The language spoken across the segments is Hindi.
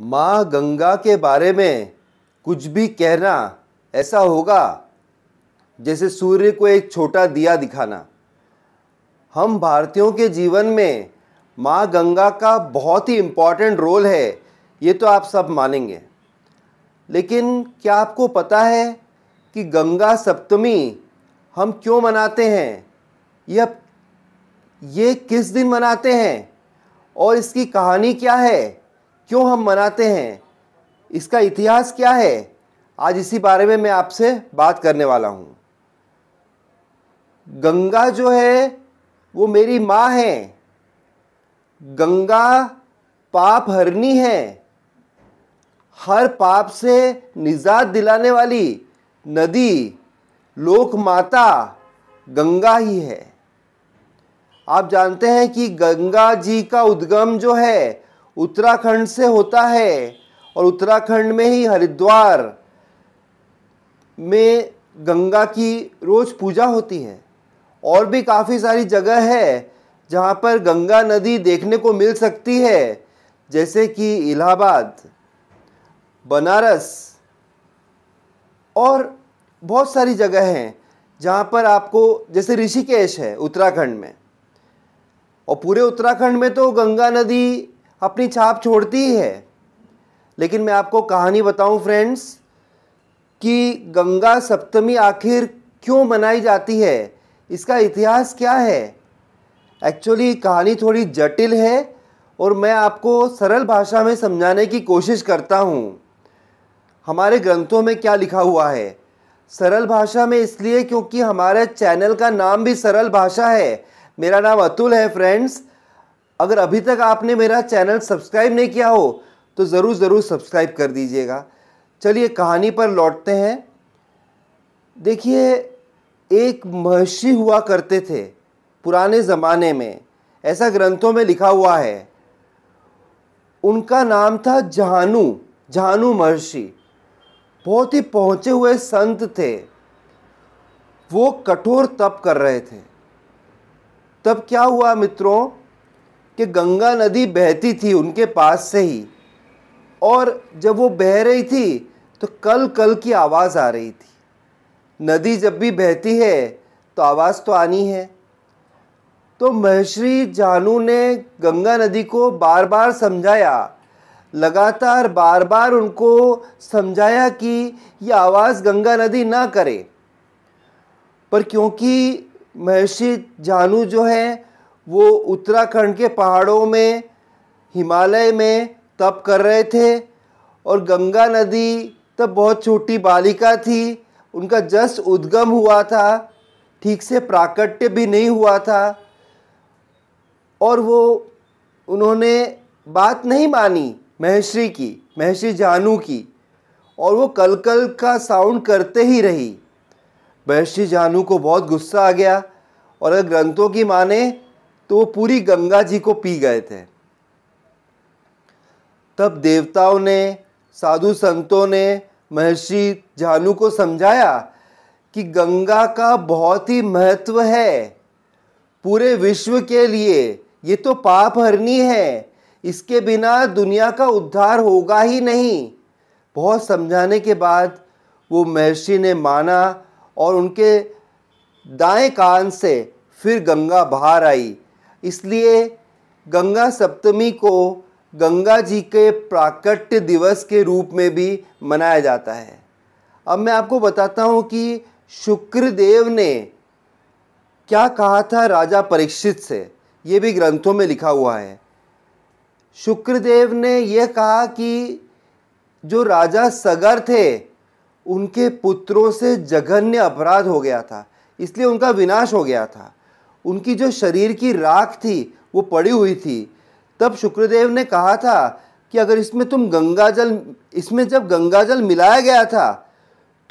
माँ गंगा के बारे में कुछ भी कहना ऐसा होगा जैसे सूर्य को एक छोटा दिया दिखाना हम भारतीयों के जीवन में माँ गंगा का बहुत ही इम्पॉर्टेंट रोल है ये तो आप सब मानेंगे लेकिन क्या आपको पता है कि गंगा सप्तमी हम क्यों मनाते हैं यह ये किस दिन मनाते हैं और इसकी कहानी क्या है क्यों हम मनाते हैं इसका इतिहास क्या है आज इसी बारे में मैं आपसे बात करने वाला हूँ गंगा जो है वो मेरी माँ है गंगा पाप हरनी है हर पाप से निजात दिलाने वाली नदी लोक माता गंगा ही है आप जानते हैं कि गंगा जी का उद्गम जो है उत्तराखंड से होता है और उत्तराखंड में ही हरिद्वार में गंगा की रोज़ पूजा होती है और भी काफ़ी सारी जगह है जहाँ पर गंगा नदी देखने को मिल सकती है जैसे कि इलाहाबाद बनारस और बहुत सारी जगह हैं जहाँ पर आपको जैसे ऋषिकेश है उत्तराखंड में और पूरे उत्तराखंड में तो गंगा नदी अपनी छाप छोड़ती ही है लेकिन मैं आपको कहानी बताऊं फ्रेंड्स कि गंगा सप्तमी आखिर क्यों मनाई जाती है इसका इतिहास क्या है एक्चुअली कहानी थोड़ी जटिल है और मैं आपको सरल भाषा में समझाने की कोशिश करता हूँ हमारे ग्रंथों में क्या लिखा हुआ है सरल भाषा में इसलिए क्योंकि हमारे चैनल का नाम भी सरल भाषा है मेरा नाम अतुल है फ्रेंड्स अगर अभी तक आपने मेरा चैनल सब्सक्राइब नहीं किया हो तो ज़रूर ज़रूर सब्सक्राइब कर दीजिएगा चलिए कहानी पर लौटते हैं देखिए एक महर्षि हुआ करते थे पुराने ज़माने में ऐसा ग्रंथों में लिखा हुआ है उनका नाम था जहानू जहानू महर्षि बहुत ही पहुँचे हुए संत थे वो कठोर तप कर रहे थे तब क्या हुआ मित्रों कि गंगा नदी बहती थी उनके पास से ही और जब वो बह रही थी तो कल कल की आवाज़ आ रही थी नदी जब भी बहती है तो आवाज़ तो आनी है तो महर्षि जानू ने गंगा नदी को बार बार समझाया लगातार बार बार उनको समझाया कि यह आवाज़ गंगा नदी ना करे पर क्योंकि महर्षि जानू जो हैं वो उत्तराखंड के पहाड़ों में हिमालय में तप कर रहे थे और गंगा नदी तब बहुत छोटी बालिका थी उनका जस्ट उद्गम हुआ था ठीक से प्राकट्य भी नहीं हुआ था और वो उन्होंने बात नहीं मानी महर्षि की महर्षि जानू की और वो कल कल का साउंड करते ही रही महर्षि जानू को बहुत गुस्सा आ गया और अगर ग्रंथों की माने तो वो पूरी गंगा जी को पी गए थे तब देवताओं ने साधु संतों ने महर्षि जानू को समझाया कि गंगा का बहुत ही महत्व है पूरे विश्व के लिए ये तो पाप हरनी है इसके बिना दुनिया का उद्धार होगा ही नहीं बहुत समझाने के बाद वो महर्षि ने माना और उनके दाएं कान से फिर गंगा बाहर आई इसलिए गंगा सप्तमी को गंगा जी के प्राकट्य दिवस के रूप में भी मनाया जाता है अब मैं आपको बताता हूँ कि शुक्रदेव ने क्या कहा था राजा परीक्षित से ये भी ग्रंथों में लिखा हुआ है शुक्रदेव ने यह कहा कि जो राजा सगर थे उनके पुत्रों से जघन्य अपराध हो गया था इसलिए उनका विनाश हो गया था उनकी जो शरीर की राख थी वो पड़ी हुई थी तब शुक्रदेव ने कहा था कि अगर इसमें तुम गंगा जल इसमें जब गंगा जल मिलाया गया था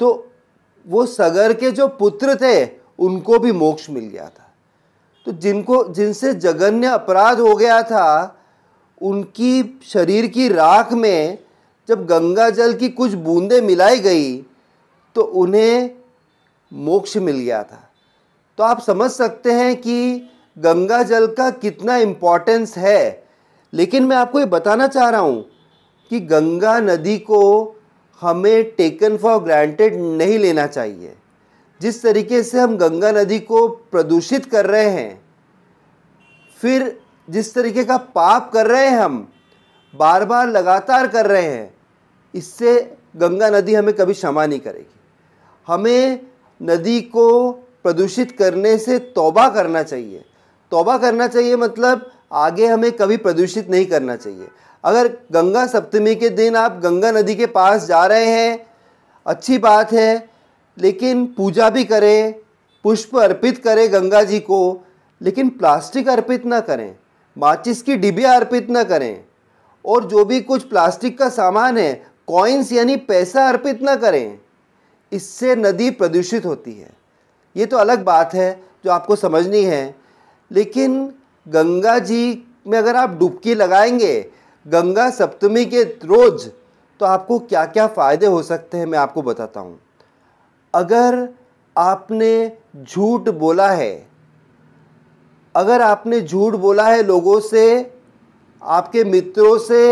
तो वो सगर के जो पुत्र थे उनको भी मोक्ष मिल गया था तो जिनको जिनसे जघन्य अपराध हो गया था उनकी शरीर की राख में जब गंगा जल की कुछ बूंदें मिलाई गई तो उन्हें मोक्ष मिल गया था तो आप समझ सकते हैं कि गंगा जल का कितना इम्पोर्टेंस है लेकिन मैं आपको ये बताना चाह रहा हूँ कि गंगा नदी को हमें टेकन फॉर ग्रांटेड नहीं लेना चाहिए जिस तरीके से हम गंगा नदी को प्रदूषित कर रहे हैं फिर जिस तरीके का पाप कर रहे हैं हम बार बार लगातार कर रहे हैं इससे गंगा नदी हमें कभी क्षमा नहीं करेगी हमें नदी को प्रदूषित करने से तौबा करना चाहिए तौबा करना चाहिए मतलब आगे हमें कभी प्रदूषित नहीं करना चाहिए अगर गंगा सप्तमी के दिन आप गंगा नदी के पास जा रहे हैं अच्छी बात है लेकिन पूजा भी करें पुष्प अर्पित करें गंगा जी को लेकिन प्लास्टिक अर्पित ना करें माचिस की डिबिया अर्पित ना करें और जो भी कुछ प्लास्टिक का सामान है कॉइन्स यानी पैसा अर्पित ना करें इससे नदी प्रदूषित होती है ये तो अलग बात है जो आपको समझनी है लेकिन गंगा जी में अगर आप डुबकी लगाएंगे गंगा सप्तमी के रोज़ तो आपको क्या क्या फ़ायदे हो सकते हैं मैं आपको बताता हूँ अगर आपने झूठ बोला है अगर आपने झूठ बोला है लोगों से आपके मित्रों से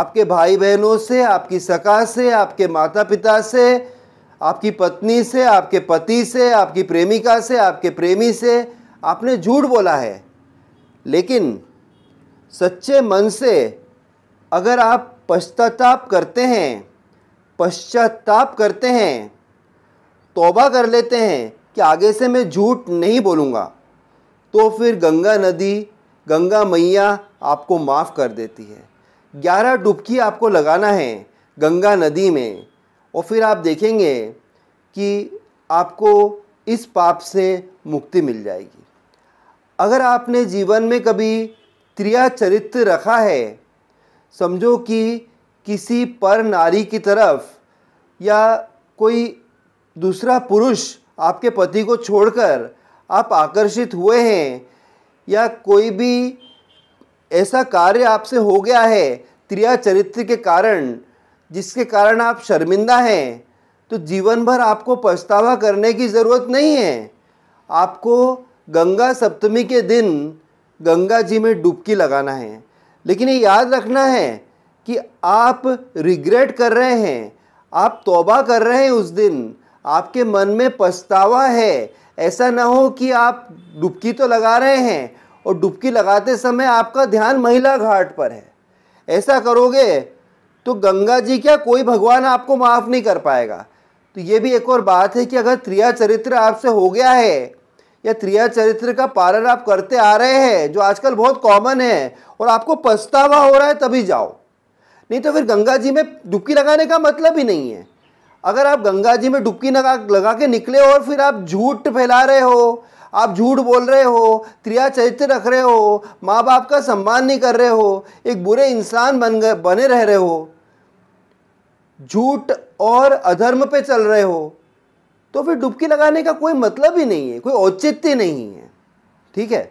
आपके भाई बहनों से आपकी सका से आपके माता पिता से आपकी पत्नी से आपके पति से आपकी प्रेमिका से आपके प्रेमी से आपने झूठ बोला है लेकिन सच्चे मन से अगर आप पश्चाताप करते हैं पश्चाताप करते हैं तोबा कर लेते हैं कि आगे से मैं झूठ नहीं बोलूँगा तो फिर गंगा नदी गंगा मैया आपको माफ़ कर देती है ग्यारह डुबकी आपको लगाना है गंगा नदी में और फिर आप देखेंगे कि आपको इस पाप से मुक्ति मिल जाएगी अगर आपने जीवन में कभी त्रिया चरित्र रखा है समझो कि किसी पर नारी की तरफ या कोई दूसरा पुरुष आपके पति को छोड़कर आप आकर्षित हुए हैं या कोई भी ऐसा कार्य आपसे हो गया है त्रिया चरित्र के कारण जिसके कारण आप शर्मिंदा हैं तो जीवन भर आपको पछतावा करने की ज़रूरत नहीं है आपको गंगा सप्तमी के दिन गंगा जी में डुबकी लगाना है लेकिन ये याद रखना है कि आप रिग्रेट कर रहे हैं आप तौबा कर रहे हैं उस दिन आपके मन में पछतावा है ऐसा ना हो कि आप डुबकी तो लगा रहे हैं और डुबकी लगाते समय आपका ध्यान महिला घाट पर है ऐसा करोगे तो गंगा जी क्या कोई भगवान आपको माफ़ नहीं कर पाएगा तो ये भी एक और बात है कि अगर त्रिया चरित्र आपसे हो गया है या त्रिया चरित्र का पालन आप करते आ रहे हैं जो आजकल बहुत कॉमन है और आपको पछतावा हो रहा है तभी जाओ नहीं तो फिर गंगा जी में डुबकी लगाने का मतलब ही नहीं है अगर आप गंगा जी में डुबकी लगा लगा के निकले और फिर आप झूठ फैला रहे हो आप झूठ बोल रहे हो त्रिया चरित्र रख रहे हो माँ बाप का सम्मान नहीं कर रहे हो एक बुरे इंसान बन गए बने रह रहे हो झूठ और अधर्म पे चल रहे हो तो फिर डुबकी लगाने का कोई मतलब ही नहीं है कोई औचित्य नहीं है ठीक है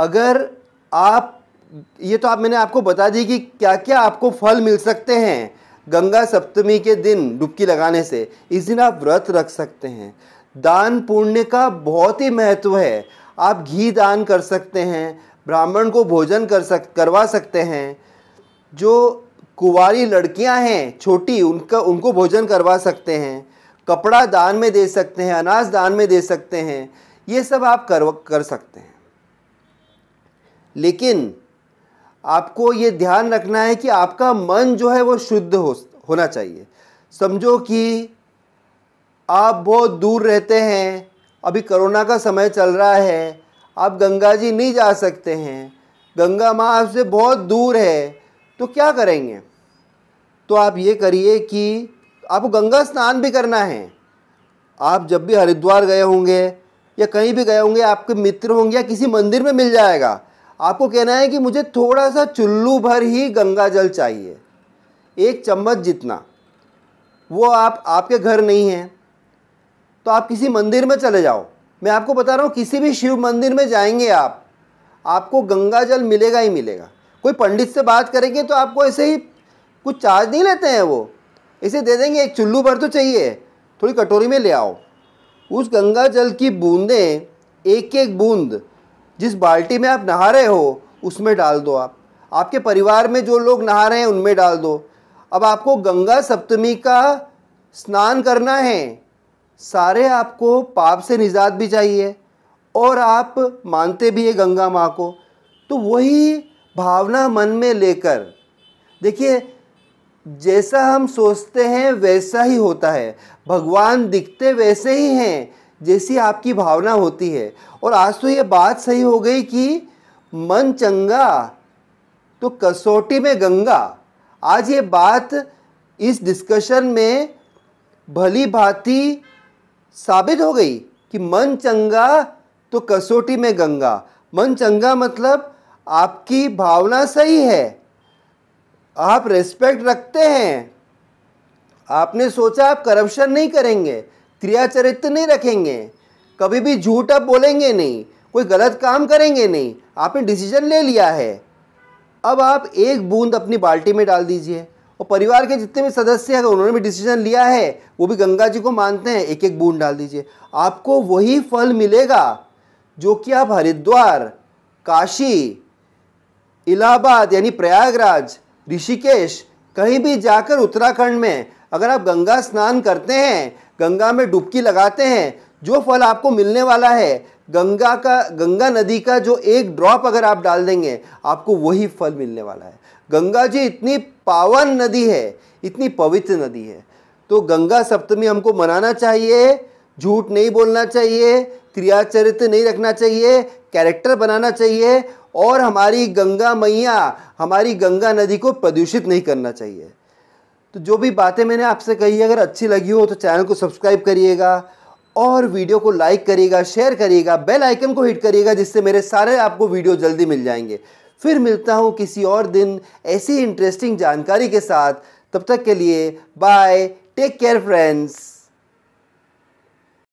अगर आप ये तो आप मैंने आपको बता दी कि क्या क्या आपको फल मिल सकते हैं गंगा सप्तमी के दिन डुबकी लगाने से इस दिन आप व्रत रख सकते हैं दान पुण्य का बहुत ही महत्व है आप घी दान कर सकते हैं ब्राह्मण को भोजन कर सक करवा सकते हैं जो कुवारी लड़कियां हैं छोटी उनका उनको भोजन करवा सकते हैं कपड़ा दान में दे सकते हैं अनाज दान में दे सकते हैं ये सब आप कर कर सकते हैं लेकिन आपको ये ध्यान रखना है कि आपका मन जो है वो शुद्ध हो होना चाहिए समझो कि आप बहुत दूर रहते हैं अभी कोरोना का समय चल रहा है आप गंगा जी नहीं जा सकते हैं गंगा माँ आपसे बहुत दूर है तो क्या करेंगे तो आप ये करिए कि आपको गंगा स्नान भी करना है आप जब भी हरिद्वार गए होंगे या कहीं भी गए होंगे आपके मित्र होंगे या किसी मंदिर में मिल जाएगा आपको कहना है कि मुझे थोड़ा सा चुल्लू भर ही गंगा जल चाहिए एक चम्मच जितना वो आप आपके घर नहीं है तो आप किसी मंदिर में चले जाओ मैं आपको बता रहा हूँ किसी भी शिव मंदिर में जाएंगे आप आपको गंगा जल मिलेगा ही मिलेगा कोई पंडित से बात करेंगे तो आपको ऐसे ही कुछ चार्ज नहीं लेते हैं वो इसे दे देंगे एक चुल्लू भर तो चाहिए थोड़ी कटोरी में ले आओ उस गंगा जल की बूंदें एक एक बूंद जिस बाल्टी में आप नहा रहे हो उसमें डाल दो आप आपके परिवार में जो लोग नहा रहे हैं उनमें डाल दो अब आपको गंगा सप्तमी का स्नान करना है सारे आपको पाप से निजात भी चाहिए और आप मानते भी हैं गंगा माँ को तो वही भावना मन में लेकर देखिए जैसा हम सोचते हैं वैसा ही होता है भगवान दिखते वैसे ही हैं जैसी आपकी भावना होती है और आज तो ये बात सही हो गई कि मन चंगा तो कसौटी में गंगा आज ये बात इस डिस्कशन में भली भांति साबित हो गई कि मन चंगा तो कसौटी में गंगा मन चंगा मतलब आपकी भावना सही है आप रिस्पेक्ट रखते हैं आपने सोचा आप करप्शन नहीं करेंगे क्रिया चरित्र नहीं रखेंगे कभी भी झूठ आप बोलेंगे नहीं कोई गलत काम करेंगे नहीं आपने डिसीजन ले लिया है अब आप एक बूंद अपनी बाल्टी में डाल दीजिए और परिवार के जितने भी सदस्य हैं उन्होंने भी डिसीजन लिया है वो भी गंगा जी को मानते हैं एक एक बूंद डाल दीजिए आपको वही फल मिलेगा जो कि आप हरिद्वार काशी इलाहाबाद यानी प्रयागराज ऋषिकेश कहीं भी जाकर उत्तराखंड में अगर आप गंगा स्नान करते हैं गंगा में डुबकी लगाते हैं जो फल आपको मिलने वाला है गंगा का गंगा नदी का जो एक ड्रॉप अगर आप डाल देंगे आपको वही फल मिलने वाला है गंगा जी इतनी पावन नदी है इतनी पवित्र नदी है तो गंगा सप्तमी हमको मनाना चाहिए झूठ नहीं बोलना चाहिए क्रियाचरित्र नहीं रखना चाहिए कैरेक्टर बनाना चाहिए और हमारी गंगा मैया हमारी गंगा नदी को प्रदूषित नहीं करना चाहिए तो जो भी बातें मैंने आपसे कही अगर अच्छी लगी हो तो चैनल को सब्सक्राइब करिएगा और वीडियो को लाइक करिएगा शेयर करिएगा बेल आइकन को हिट करिएगा जिससे मेरे सारे आपको वीडियो जल्दी मिल जाएंगे फिर मिलता हूँ किसी और दिन ऐसी इंटरेस्टिंग जानकारी के साथ तब तक के लिए बाय टेक केयर फ्रेंड्स